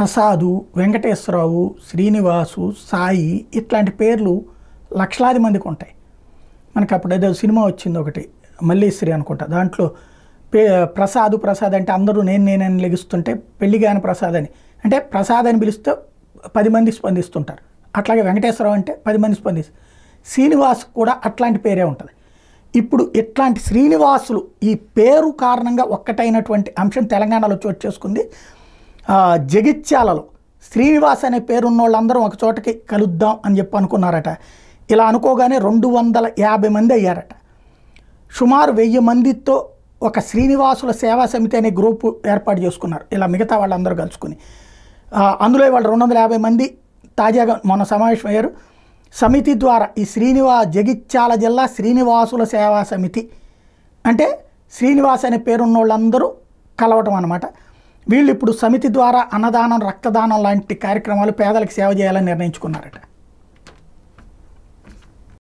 ప్రసాదు వెంకటేశ్వరరావు శ్రీనివాసు సాయి ఇట్లాంటి పేర్లు లక్షలాది మందికి ఉంటాయి మనకు అప్పుడు ఏదో సినిమా వచ్చింది ఒకటి మల్లేశ్వరి అనుకుంటా దాంట్లో పే ప్రసాదు ప్రసాద్ అంటే అందరూ నేను నేనని లెగిస్తుంటే పెళ్లి కాని ప్రసాద్ అని అంటే ప్రసాద్ అని పిలిస్తే పది మంది స్పందిస్తుంటారు అట్లాగే వెంకటేశ్వరరావు అంటే పది మంది స్పందిస్తు శ్రీనివాస్ కూడా అట్లాంటి పేరే ఉంటుంది ఇప్పుడు ఇట్లాంటి శ్రీనివాసులు ఈ పేరు కారణంగా ఒక్కటైనటువంటి అంశం తెలంగాణలో చోటు చేసుకుంది జగిత్యాలలో శ్రీనివాస్ అనే పేరున్న వాళ్ళందరూ ఒక చోటకి కలుద్దాం అని చెప్పి అనుకున్నారట ఇలా అనుకోగానే రెండు వందల యాభై మంది అయ్యారట సుమారు వెయ్యి మందితో ఒక శ్రీనివాసుల సేవా సమితి అనే గ్రూపు ఏర్పాటు చేసుకున్నారు ఇలా మిగతా వాళ్ళందరూ కలుసుకుని అందులో వాళ్ళు రెండు వందల యాభై మంది తాజాగా మొన్న సమావేశం అయ్యారు సమితి ద్వారా ఈ శ్రీనివాస్ జగిత్యాల జిల్లా శ్రీనివాసుల సేవా సమితి అంటే శ్రీనివాస్ అనే పేరున్న వాళ్ళందరూ కలవటం అనమాట వీళ్ళు ఇప్పుడు సమితి ద్వారా అన్నదానం రక్తదానం లాంటి కార్యక్రమాలు పేదలకు సేవ చేయాలని నిర్ణయించుకున్నారట